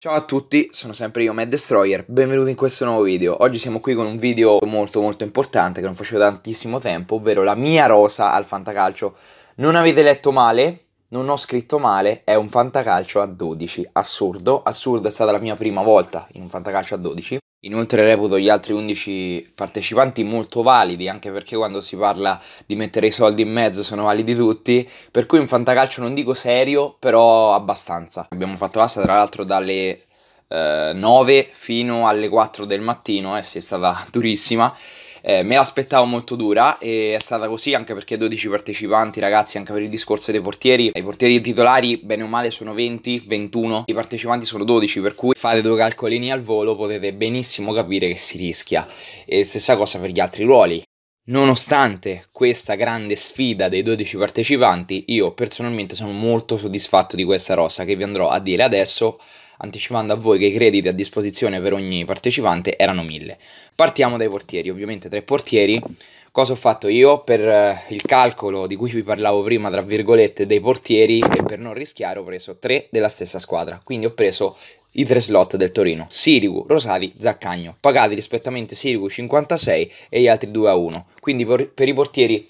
Ciao a tutti, sono sempre io Mad Destroyer, benvenuti in questo nuovo video. Oggi siamo qui con un video molto molto importante che non facevo tantissimo tempo, ovvero la mia rosa al fantacalcio. Non avete letto male? Non ho scritto male, è un fantacalcio a 12, assurdo, assurdo è stata la mia prima volta in un fantacalcio a 12. Inoltre reputo gli altri 11 partecipanti molto validi, anche perché quando si parla di mettere i soldi in mezzo sono validi tutti, per cui in fantacalcio non dico serio, però abbastanza. Abbiamo fatto asta tra l'altro dalle eh, 9 fino alle 4 del mattino, eh, si è stata durissima eh, me l'aspettavo molto dura e è stata così anche perché 12 partecipanti ragazzi anche per il discorso dei portieri i portieri titolari bene o male sono 20 21 i partecipanti sono 12 per cui fate due calcolini al volo potete benissimo capire che si rischia e stessa cosa per gli altri ruoli Nonostante questa grande sfida dei 12 partecipanti, io personalmente sono molto soddisfatto di questa rosa che vi andrò a dire adesso anticipando a voi che i crediti a disposizione per ogni partecipante erano 1000. Partiamo dai portieri, ovviamente tre portieri. Cosa ho fatto io? Per eh, il calcolo di cui vi parlavo prima, tra virgolette, dei portieri e per non rischiare ho preso tre della stessa squadra, quindi ho preso i tre slot del Torino, Sirigu, Rosati, Zaccagno, pagati rispettivamente Sirigu 56 e gli altri 2 a 1, quindi per, per i portieri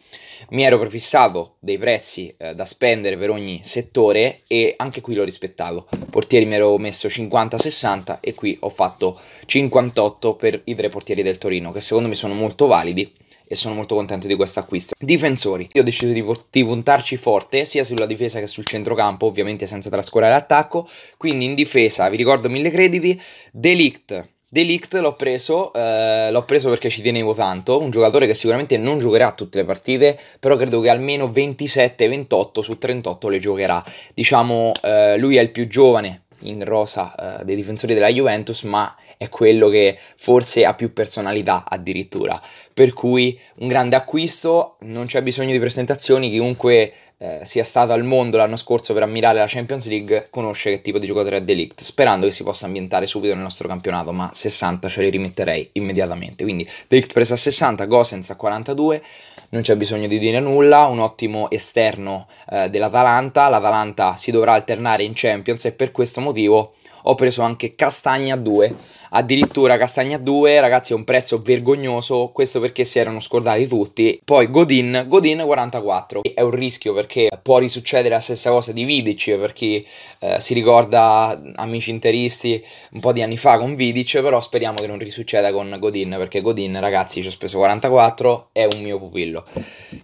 mi ero prefissato dei prezzi eh, da spendere per ogni settore e anche qui lo rispettavo. Portieri mi ero messo 50-60 e qui ho fatto 58 per i tre portieri del Torino, che secondo me sono molto validi e sono molto contento di questo acquisto. Difensori, io ho deciso di, di, puntarci forte sia sulla difesa che sul centrocampo, ovviamente senza trascurare l'attacco, quindi in difesa vi ricordo mille crediti, Delict Delict l'ho preso, eh, l'ho preso perché ci tenevo tanto, un giocatore che sicuramente non giocherà tutte le partite, però credo che almeno 27-28 su 38 le giocherà. Diciamo, eh, lui è il più giovane in rosa eh, dei difensori della Juventus, ma è quello che forse ha più personalità addirittura. Per cui un grande acquisto, non c'è bisogno di presentazioni, chiunque eh, sia stato al mondo l'anno scorso per ammirare la Champions League, conosce che tipo di giocatore è Delict, sperando che si possa ambientare subito nel nostro campionato, ma 60 ce li rimetterei immediatamente. Quindi Delict preso a 60, Gosens a 42, non c'è bisogno di dire nulla, un ottimo esterno eh, dell'Atalanta, l'Atalanta si dovrà alternare in Champions e per questo motivo ho preso anche Castagna a 2 addirittura Castagna 2 ragazzi è un prezzo vergognoso questo perché si erano scordati tutti poi Godin Godin 44 è un rischio perché può risuccedere la stessa cosa di Vidic per chi eh, si ricorda amici interisti un po' di anni fa con Vidic però speriamo che non risucceda con Godin perché Godin ragazzi ci ho speso 44 è un mio pupillo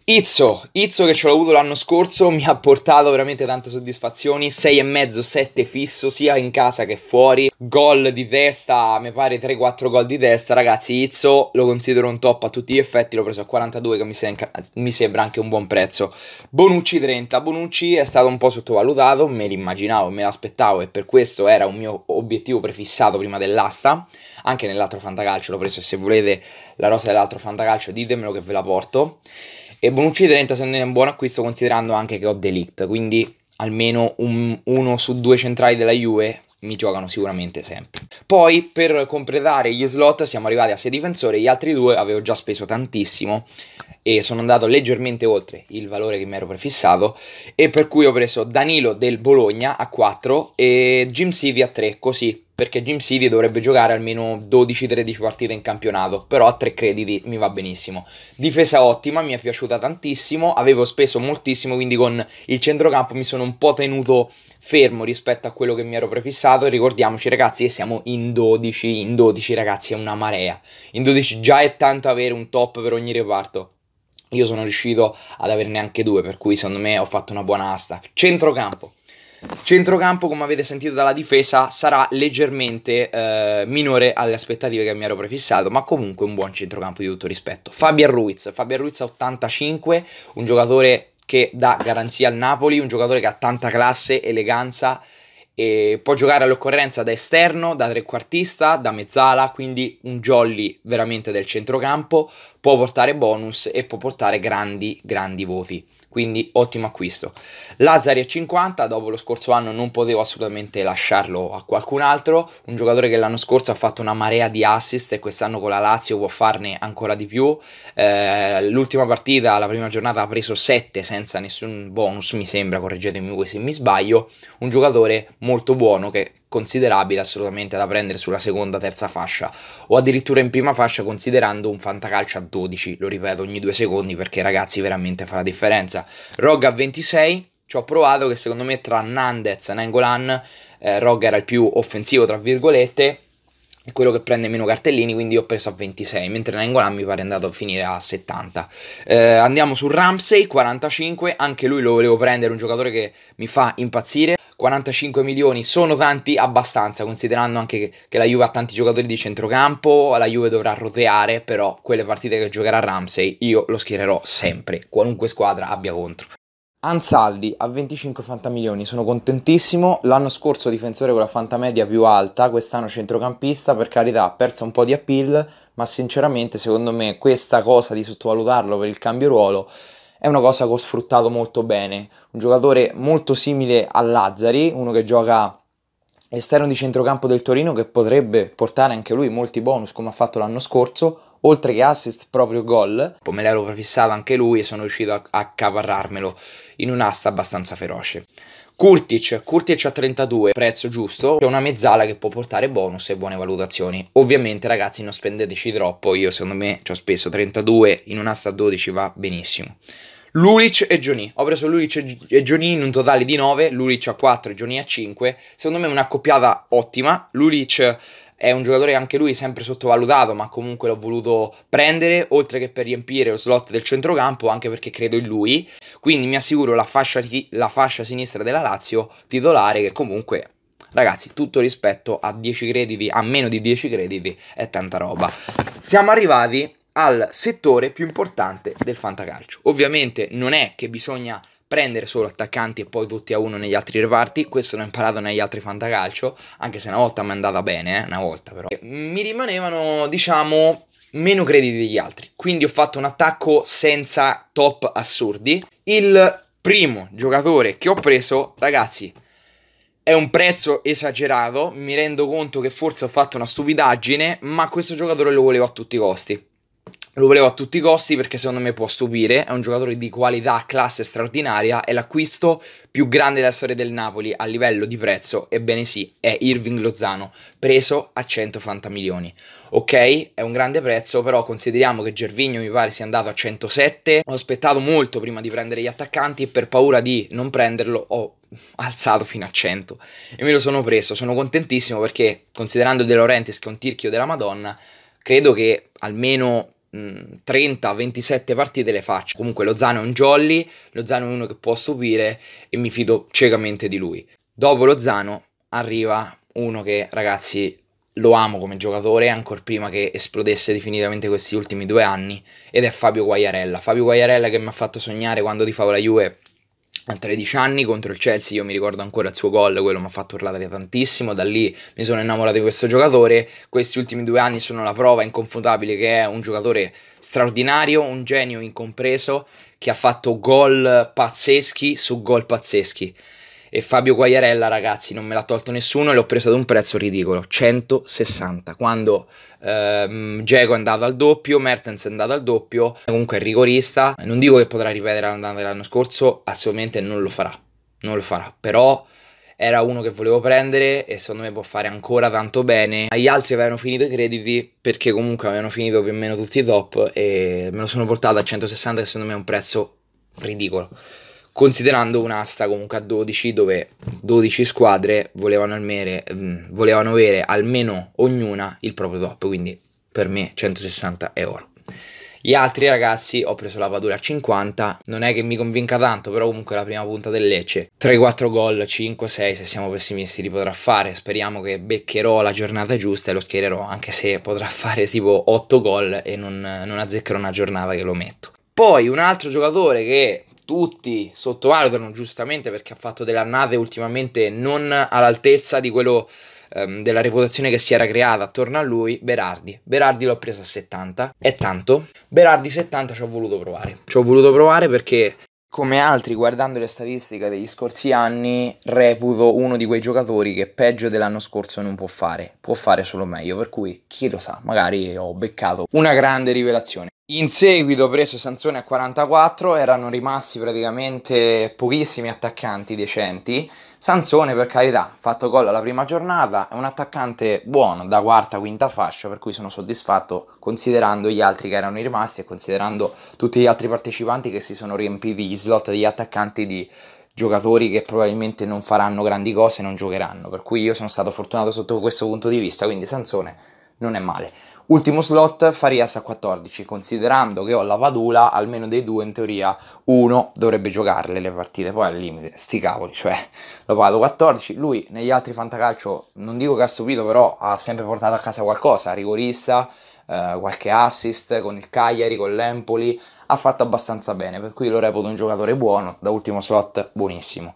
Izzo Izzo che ce l'ho avuto l'anno scorso mi ha portato veramente tante soddisfazioni 6,5 7 fisso sia in casa che fuori gol di testa mi pare 3-4 gol di testa, ragazzi. Izzo lo considero un top a tutti gli effetti. L'ho preso a 42, che mi, se mi sembra anche un buon prezzo. Bonucci 30. Bonucci è stato un po' sottovalutato. Me l'immaginavo, me l'aspettavo, e per questo era un mio obiettivo prefissato prima dell'asta. Anche nell'altro fantacalcio l'ho preso. se volete la rosa dell'altro fantacalcio, ditemelo che ve la porto. E Bonucci 30 secondo me è un buon acquisto, considerando anche che ho Delict. Quindi almeno un, uno su due centrali della Juve mi giocano sicuramente sempre. Poi per completare gli slot siamo arrivati a 6 difensori, gli altri due avevo già speso tantissimo e sono andato leggermente oltre il valore che mi ero prefissato e per cui ho preso Danilo del Bologna a 4 e Jim Sivi a 3 così perché Jim Sivi dovrebbe giocare almeno 12-13 partite in campionato, però a 3 crediti mi va benissimo. Difesa ottima, mi è piaciuta tantissimo, avevo speso moltissimo, quindi con il centrocampo mi sono un po' tenuto fermo rispetto a quello che mi ero prefissato. Ricordiamoci ragazzi che siamo in 12, in 12 ragazzi è una marea. In 12 già è tanto avere un top per ogni reparto. Io sono riuscito ad averne anche due, per cui secondo me ho fatto una buona asta. Centrocampo. Centrocampo, come avete sentito dalla difesa, sarà leggermente eh, minore alle aspettative che mi ero prefissato, ma comunque un buon centrocampo di tutto rispetto. Fabian Ruiz, Fabian Ruiz 85, un giocatore che dà garanzia al Napoli, un giocatore che ha tanta classe, eleganza, e può giocare all'occorrenza da esterno, da trequartista, da mezzala, quindi un jolly veramente del centrocampo, può portare bonus e può portare grandi, grandi voti quindi ottimo acquisto. Lazzari a 50, dopo lo scorso anno non potevo assolutamente lasciarlo a qualcun altro, un giocatore che l'anno scorso ha fatto una marea di assist e quest'anno con la Lazio può farne ancora di più. Eh, l'ultima partita, la prima giornata, ha preso 7 senza nessun bonus, mi sembra, correggetemi voi se mi sbaglio, un giocatore molto buono che considerabile assolutamente da prendere sulla seconda, terza fascia o addirittura in prima fascia considerando un fantacalcio a 12, lo ripeto ogni due secondi perché ragazzi veramente fa la differenza. Rog a 26, ci ho provato che secondo me tra Nandez e Nangolan eh, Rog era il più offensivo tra virgolette è quello che prende meno cartellini, quindi ho preso a 26, mentre Nangolan mi pare andato a finire a 70. Eh, andiamo su Ramsey, 45, anche lui lo volevo prendere, un giocatore che mi fa impazzire. 45 milioni sono tanti abbastanza, considerando anche che, che la Juve ha tanti giocatori di centrocampo, la Juve dovrà roteare, però quelle partite che giocherà Ramsey io lo schiererò sempre, qualunque squadra abbia contro. Ansaldi a 25 fantamilioni, sono contentissimo. L'anno scorso difensore con la fantamedia più alta, quest'anno centrocampista, per carità, ha perso un po' di appeal, ma sinceramente secondo me questa cosa di sottovalutarlo per il cambio ruolo è una cosa che ho sfruttato molto bene. Un giocatore molto simile a Lazzari, uno che gioca esterno di centrocampo del Torino che potrebbe portare anche lui molti bonus come ha fatto l'anno scorso, oltre che assist proprio gol. Poi me l'ero prefissato anche lui e sono riuscito a accaparrarmelo in un'asta abbastanza feroce. Kurtic, Kurtic a 32, prezzo giusto, c'è una mezzala che può portare bonus e buone valutazioni. Ovviamente ragazzi non spendeteci troppo, io secondo me ci ho speso 32, in un'asta a 12 va benissimo. Lulic e Johnny. Ho preso Lulic e Johnny in un totale di 9, Lulic a 4 e Johnny a 5. Secondo me è una coppiata ottima. Lulic è un giocatore anche lui sempre sottovalutato, ma comunque l'ho voluto prendere, oltre che per riempire lo slot del centrocampo, anche perché credo in lui. Quindi mi assicuro la fascia, la fascia sinistra della Lazio titolare che comunque Ragazzi, tutto rispetto a 10 crediti, a meno di 10 crediti, è tanta roba. Siamo arrivati al settore più importante del fantacalcio. Ovviamente non è che bisogna prendere solo attaccanti e poi tutti a uno negli altri reparti, questo l'ho imparato negli altri fantacalcio, anche se una volta mi è andata bene, eh, una volta però. Mi rimanevano, diciamo, meno crediti degli altri, quindi ho fatto un attacco senza top assurdi. Il primo giocatore che ho preso, ragazzi, è un prezzo esagerato, mi rendo conto che forse ho fatto una stupidaggine, ma questo giocatore lo volevo a tutti i costi. Lo volevo a tutti i costi perché secondo me può stupire, è un giocatore di qualità, classe straordinaria, è l'acquisto più grande della storia del Napoli a livello di prezzo, ebbene sì, è Irving Lozano, preso a 180 milioni. Ok, è un grande prezzo, però consideriamo che Gervigno mi pare sia andato a 107, ho aspettato molto prima di prendere gli attaccanti e per paura di non prenderlo ho alzato fino a 100 e me lo sono preso, sono contentissimo perché considerando De Laurentiis che è un tirchio della Madonna, credo che almeno 30-27 mm, partite le faccio. Comunque lo Zano è un jolly, lo Zano è uno che può stupire e mi fido ciecamente di lui. Dopo lo Zano arriva uno che ragazzi lo amo come giocatore ancora prima che esplodesse definitivamente questi ultimi due anni ed è Fabio Guaiarella. Fabio Guaiarella che mi ha fatto sognare quando tifavo la Juve a 13 anni contro il Chelsea, io mi ricordo ancora il suo gol, quello mi ha fatto urlare tantissimo, da lì mi sono innamorato di questo giocatore, questi ultimi due anni sono la prova inconfutabile che è un giocatore straordinario, un genio incompreso, che ha fatto gol pazzeschi su gol pazzeschi. E Fabio Quagliarella, ragazzi, non me l'ha tolto nessuno e l'ho preso ad un prezzo ridicolo, 160. Quando ehm, è andato al doppio, Mertens è andato al doppio, comunque è rigorista. Non dico che potrà ripetere l'andata dell'anno scorso, assolutamente non lo farà, non lo farà, però era uno che volevo prendere e secondo me può fare ancora tanto bene. Agli altri avevano finito i crediti perché comunque avevano finito più o meno tutti i top e me lo sono portato a 160 che secondo me è un prezzo ridicolo considerando un'asta comunque a 12 dove 12 squadre volevano, almere, mm, volevano avere almeno ognuna il proprio top, quindi per me 160 è oro. Gli altri ragazzi ho preso la Padula a 50, non è che mi convinca tanto, però comunque la prima punta del Lecce. 3-4 gol, 5-6 se siamo pessimisti li potrà fare, speriamo che beccherò la giornata giusta e lo schiererò, anche se potrà fare tipo 8 gol e non, non azzeccherò una giornata che lo metto. Poi un altro giocatore che tutti sottovalutano giustamente perché ha fatto delle annate ultimamente non all'altezza di quello ehm, della reputazione che si era creata attorno a lui, Berardi. Berardi l'ho presa a 70, è tanto. Berardi 70 ci ho voluto provare. Ci ho voluto provare perché come altri guardando le statistiche degli scorsi anni, reputo uno di quei giocatori che peggio dell'anno scorso non può fare, può fare solo meglio, per cui chi lo sa, magari ho beccato una grande rivelazione. In seguito preso Sansone a 44, erano rimasti praticamente pochissimi attaccanti decenti. Sansone, per carità, ha fatto gol alla prima giornata, è un attaccante buono da quarta, quinta fascia, per cui sono soddisfatto considerando gli altri che erano rimasti e considerando tutti gli altri partecipanti che si sono riempiti gli slot degli attaccanti di giocatori che probabilmente non faranno grandi cose e non giocheranno. Per cui io sono stato fortunato sotto questo punto di vista, quindi Sansone non è male. Ultimo slot Farias a 14, considerando che ho la Vadula, almeno dei due in teoria uno dovrebbe giocarle le partite, poi al limite, sti cavoli, cioè lo vado 14, lui negli altri fantacalcio non dico che ha subito, però ha sempre portato a casa qualcosa, rigorista, eh, qualche assist con il Cagliari, con l'Empoli, ha fatto abbastanza bene, per cui lo reputo un giocatore buono, da ultimo slot buonissimo.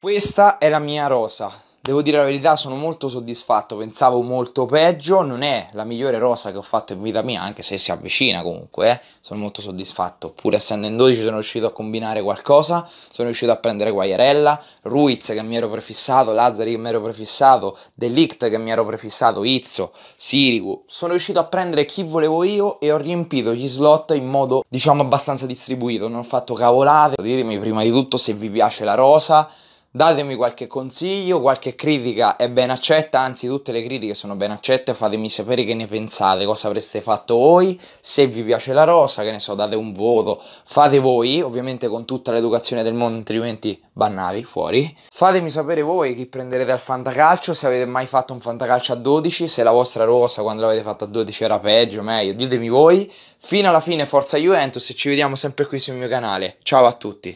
Questa è la mia rosa, Devo dire la verità, sono molto soddisfatto, pensavo molto peggio, non è la migliore rosa che ho fatto in vita mia, anche se si avvicina comunque, eh. sono molto soddisfatto, pur essendo in 12 sono riuscito a combinare qualcosa, sono riuscito a prendere Guaiarella, Ruiz che mi ero prefissato, Lazzari che mi ero prefissato, Delict che mi ero prefissato, Izzo, Sirigu, sono riuscito a prendere chi volevo io e ho riempito gli slot in modo diciamo abbastanza distribuito, non ho fatto cavolate, ditemi prima di tutto se vi piace la rosa, Datemi qualche consiglio, qualche critica è ben accetta, anzi tutte le critiche sono ben accette, fatemi sapere che ne pensate, cosa avreste fatto voi, se vi piace la rosa, che ne so, date un voto, fate voi, ovviamente con tutta l'educazione del mondo, altrimenti bannati fuori. Fatemi sapere voi chi prenderete al fantacalcio, se avete mai fatto un fantacalcio a 12, se la vostra rosa quando l'avete fatta a 12 era peggio, meglio, ditemi voi. Fino alla fine forza Juventus e ci vediamo sempre qui sul mio canale. Ciao a tutti!